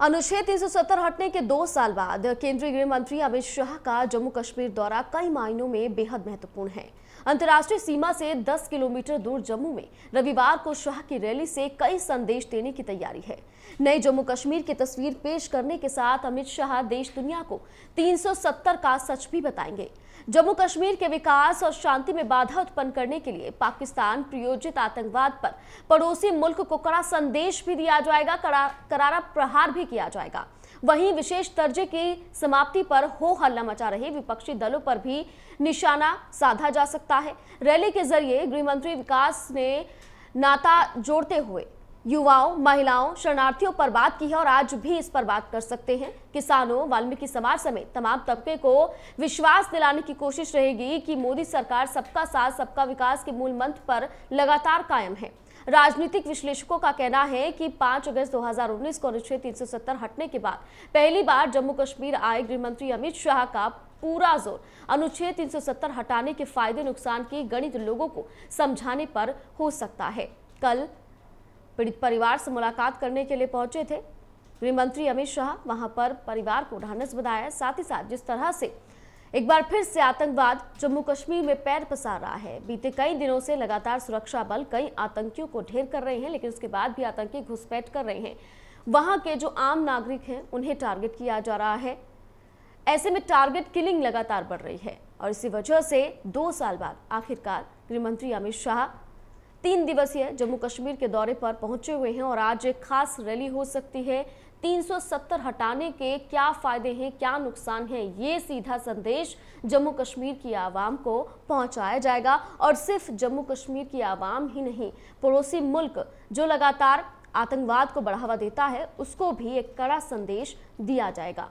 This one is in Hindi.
अनुच्छेद 370 हटने के दो साल बाद केंद्रीय गृह मंत्री अमित शाह का जम्मू कश्मीर दौरा कई मायनों में बेहद महत्वपूर्ण है अंतर्राष्ट्रीय सीमा से 10 किलोमीटर दूर जम्मू में रविवार को शाह की रैली से कई संदेश देने की तैयारी है नए जम्मू कश्मीर की तस्वीर पेश करने के साथ अमित शाह देश दुनिया को 370 का सच भी बताएंगे जम्मू कश्मीर के विकास और शांति में बाधा उत्पन्न करने के लिए पाकिस्तान प्रयोजित आतंकवाद पर पड़ोसी मुल्क को कड़ा संदेश भी दिया जाएगा करा, करारा प्रहार भी किया जाएगा वहीं विशेष दर्जे की समाप्ति पर हो हल्ला मचा रहे विपक्षी दलों पर भी निशाना साधा जा सकता है रैली के जरिए गृहमंत्री विकास ने नाता जोड़ते हुए युवाओं महिलाओं शरणार्थियों पर बात की है और आज भी इस पर बात कर सकते हैं किसानों वाल्मीकि समाज समेत तमाम तबके को विश्वास दिलाने की कोशिश रहेगी कि मोदी सरकार सबका साथ सबका विकास के मूल मंत्र पर लगातार कायम है राजनीतिक विश्लेषकों का कहना है कि 5 अगस्त 2019 को अनुच्छेद 370 हटने के बाद पहली बार जम्मू कश्मीर आए मंत्री अमित शाह का पूरा जोर अनुच्छेद 370 हटाने के फायदे नुकसान की गणित लोगों को समझाने पर हो सकता है कल पीड़ित परिवार से मुलाकात करने के लिए पहुंचे थे गृह मंत्री अमित शाह वहां पर परिवार को ढांढस बताया साथ ही साथ जिस तरह से एक बार फिर से आतंकवाद जम्मू कश्मीर में पैर पसार रहा है बीते कई दिनों से लगातार सुरक्षा बल कई आतंकियों को ढेर कर रहे हैं लेकिन उसके बाद भी आतंकी घुसपैठ कर रहे हैं वहां के जो आम नागरिक हैं उन्हें टारगेट किया जा रहा है ऐसे में टारगेट किलिंग लगातार बढ़ रही है और इसी वजह से दो साल बाद आखिरकार गृह मंत्री अमित शाह तीन दिवसीय जम्मू कश्मीर के दौरे पर पहुंचे हुए हैं और आज एक खास रैली हो सकती है 370 हटाने के क्या फायदे हैं क्या नुकसान हैं ये सीधा संदेश जम्मू कश्मीर की आवाम को पहुंचाया जाएगा और सिर्फ जम्मू कश्मीर की आवाम ही नहीं पड़ोसी मुल्क जो लगातार आतंकवाद को बढ़ावा देता है उसको भी एक कड़ा संदेश दिया जाएगा